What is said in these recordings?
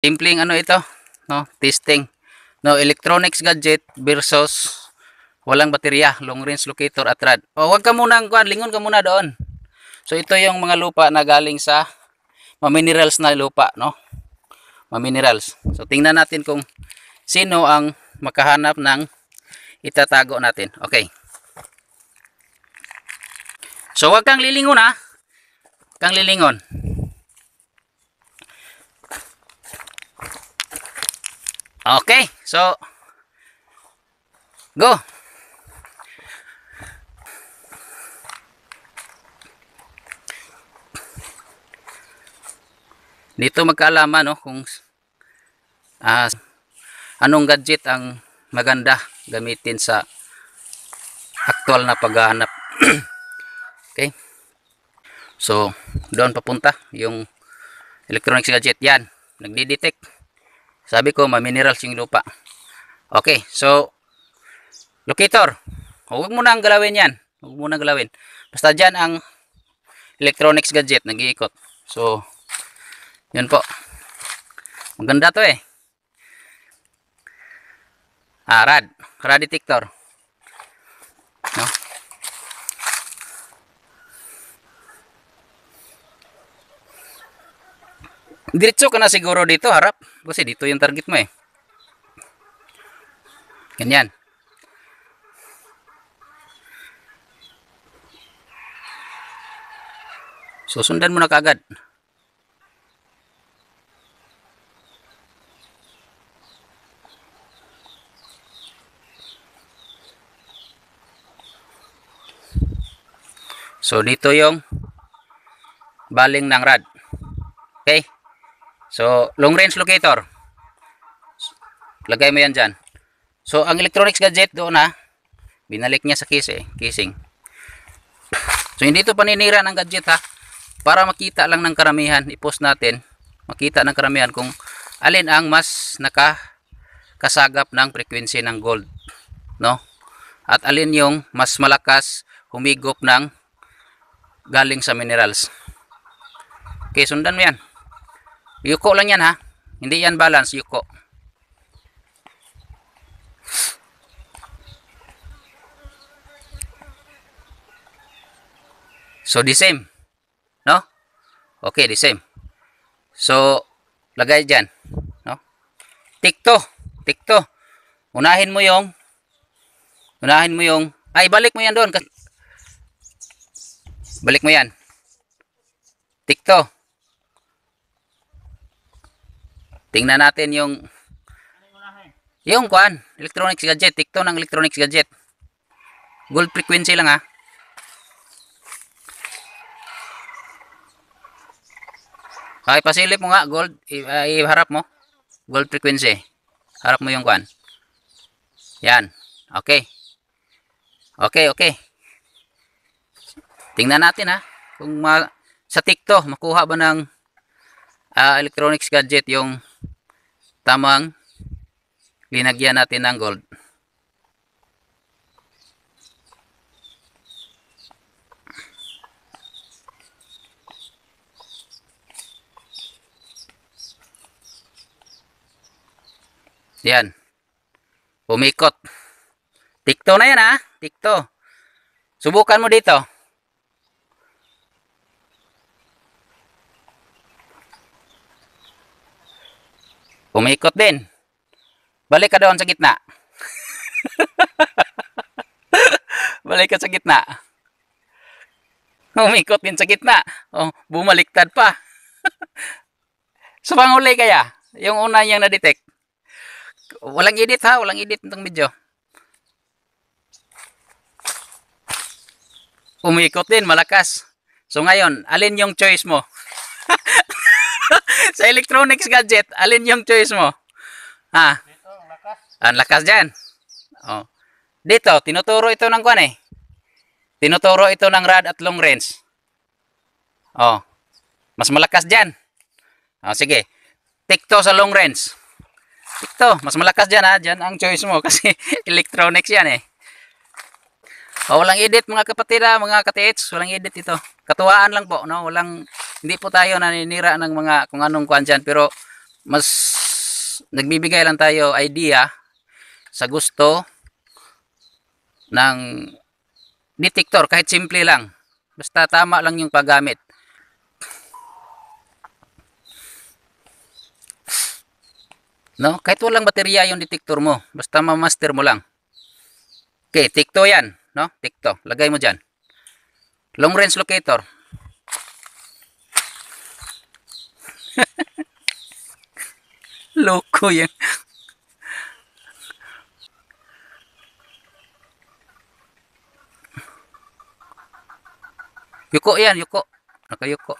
Simpleng ano ito, no? Testing. No, electronics gadget versus walang baterya, long range locator at rad. oh wag ka muna ang kuan, lingon ka muna doon. So ito yung mga lupa na galing sa ma-minerals na lupa, no? Ma-minerals. So tingnan natin kung sino ang makahanap ng itatago natin. Okay. So wag kang lilingon ha. Kang lilingon. Okay, so go. Dito magkaalaman no kung uh, anong gadget ang maganda gamitin sa aktual na paghahanap. okay? So, doon papunta yung electronics gadget yan. Nagdi-detect sabi ko, ma-minerals yung lupa. Okay, so, locator. Huwag mo na ang galawin yan. Huwag mo na galawin. Basta dyan ang electronics gadget, nag-iikot. So, yun po. Maganda to eh. Ah, rad. Rad detector. No? Diretso ka na siguro dito, harap. Kasi dito yung target mo eh. Ganyan. So, mo na kagad So, dito yung baling ng rad. Okay? So, long range locator. Lagay mo yan dyan. So, ang electronics gadget doon ha, binalik niya sa case eh, casing. So, hindi ito paninira ng gadget ha. Para makita lang ng karamihan, ipost natin, makita ng karamihan kung alin ang mas naka kasagap ng frequency ng gold. No? At alin yung mas malakas humigop ng galing sa minerals. Okay, sundan mo yan. Yuko lang yan ha. Hindi yan balance, yuko. So, the same. No? Okay, the same. So, lagay dyan. No? Tikto. Tikto. Unahin mo yung unahin mo yung ay, balik mo yan doon. Balik mo yan. Tikto. Tingnan natin yung yung kwan, electronics gadget, tikto ng electronics gadget. Gold frequency lang ha. Okay, ah, pasilip mo nga gold, ah, iharap mo. Gold frequency. Harap mo yung kwan. Yan. Okay. Okay, okay. Tingnan natin ha kung ma sa TikTok makuha ba ng uh, electronics gadget yung tamang linagyan natin ng gold. Yan. Umikot. Tikto na yan ha. Tikto. Subukan mo dito. Umikot din. Balik ka doon sa gitna. Balik ka sa gitna. Umikot din sa gitna. Oh, bumaliktad pa. sa so, panghuli kaya, yung una niyang na-detect. Walang edit ha, walang edit nitong video. Umikot din, malakas. So ngayon, alin yung choice mo? sa electronics gadget, alin yung choice mo? Ha? Dito, ang lakas. Ang lakas dyan. Oh. Dito, tinuturo ito ng kwan eh. Tinuturo ito ng rad at long range. Oh. Mas malakas dyan. Oh, sige. Tikto sa long range. Tikto, mas malakas dyan ha. Dyan ang choice mo kasi electronics yan eh. Oh, walang edit mga kapatid ha, mga katiits. Walang edit ito katuwaan lang po, no? Walang, hindi po tayo naninira ng mga kung anong kuan pero mas nagbibigay lang tayo idea sa gusto ng detector, kahit simple lang. Basta tama lang yung paggamit. No? Kahit walang baterya yung detector mo. Basta ma-master mo lang. Okay, tikto yan. No? Tikto. Lagay mo diyan long range locator loko yan yuko yan yuko nakayuko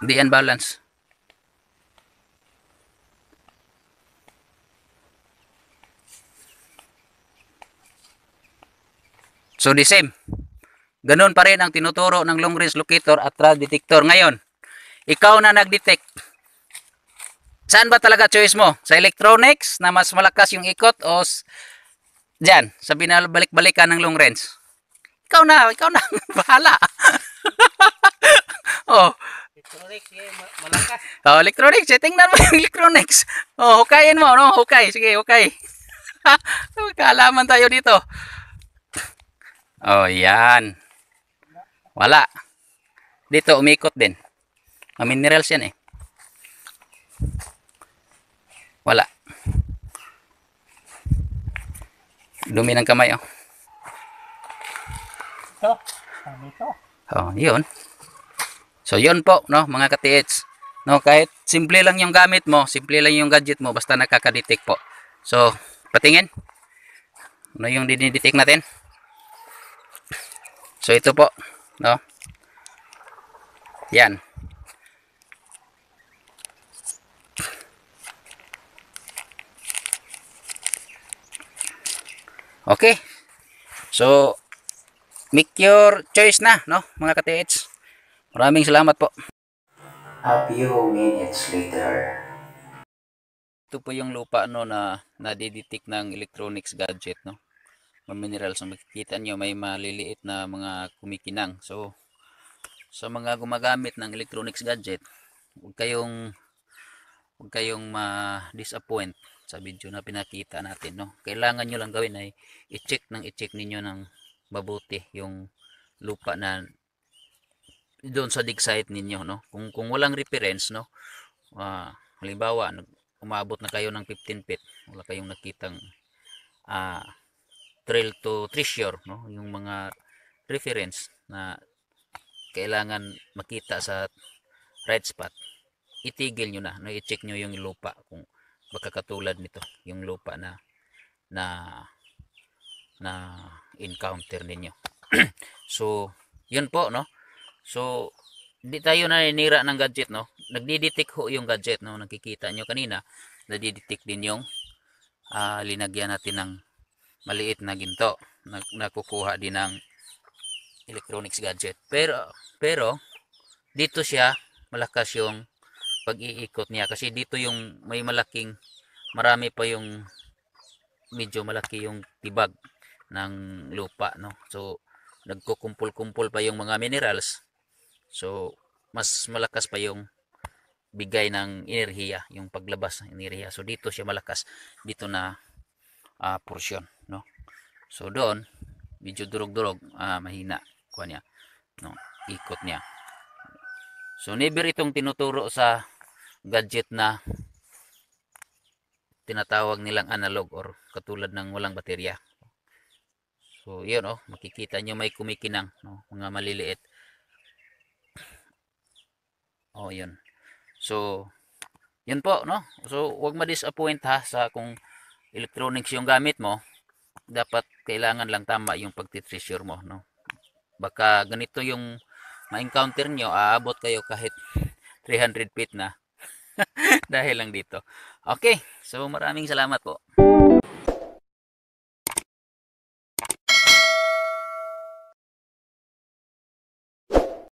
hindi yan balance so the same Ganun pa rin ang tinuturo ng long range locator at trail detector. Ngayon, ikaw na nag-detect. Saan ba talaga choice mo? Sa electronics na mas malakas yung ikot o dyan, sa binabalik-balikan ng long range? Ikaw na, ikaw na, bahala. oh, Electronics, eh, malakas. Oh, electronics, eh. Tingnan mo yung electronics. Oh, hukayin mo, no? Hukay, sige, hukay. Kaalaman tayo dito. Oh, yan. Wala. Dito, umikot din. mga minerals yan eh. Wala. Dumi ng kamay oh. Ito. Dito. Oh, yun. So, yun po, no, mga ka-TH. No, kahit simple lang yung gamit mo, simple lang yung gadget mo, basta nakakadetect po. So, patingin. Ano yung dinidetect natin? So, ito po no yan okay so make your choice na no mga ka-TH maraming salamat po a few minutes later ito po yung lupa no na nadidetect ng electronics gadget no minerals. So, makikita nyo may maliliit na mga kumikinang. So, sa mga gumagamit ng electronics gadget, huwag kayong huwag kayong ma-disappoint sa video na pinakita natin. No? Kailangan nyo lang gawin ay i-check ng i-check ninyo ng mabuti yung lupa na doon sa dig site ninyo no kung kung walang reference no uh, halimbawa umabot na kayo ng 15 feet wala kayong nakitang uh, trail to treasure no yung mga reference na kailangan makita sa red spot itigil nyo na no i-check nyo yung lupa kung magkakatulad nito yung lupa na na na encounter ninyo so yun po no so hindi tayo naninira ng gadget no nagdidetect ho yung gadget no nakikita nyo kanina nadidetect din yung uh, linagyan natin ng maliit na ginto na, nakukuha din ng electronics gadget pero pero dito siya malakas yung pag-iikot niya kasi dito yung may malaking marami pa yung medyo malaki yung tibag ng lupa no so nagkukumpul-kumpul pa yung mga minerals so mas malakas pa yung bigay ng enerhiya yung paglabas ng enerhiya so dito siya malakas dito na uh, portion no so doon medyo durog-durog uh, mahina kuha niya no ikot niya so never itong tinuturo sa gadget na tinatawag nilang analog or katulad ng walang baterya so yun oh makikita nyo may kumikinang no? mga maliliit oh yun so yun po no so huwag ma-disappoint ha sa kung electronics yung gamit mo, dapat kailangan lang tama yung pagtitreasure mo. No? Baka ganito yung ma-encounter nyo, aabot kayo kahit 300 feet na. Dahil lang dito. Okay, so maraming salamat po.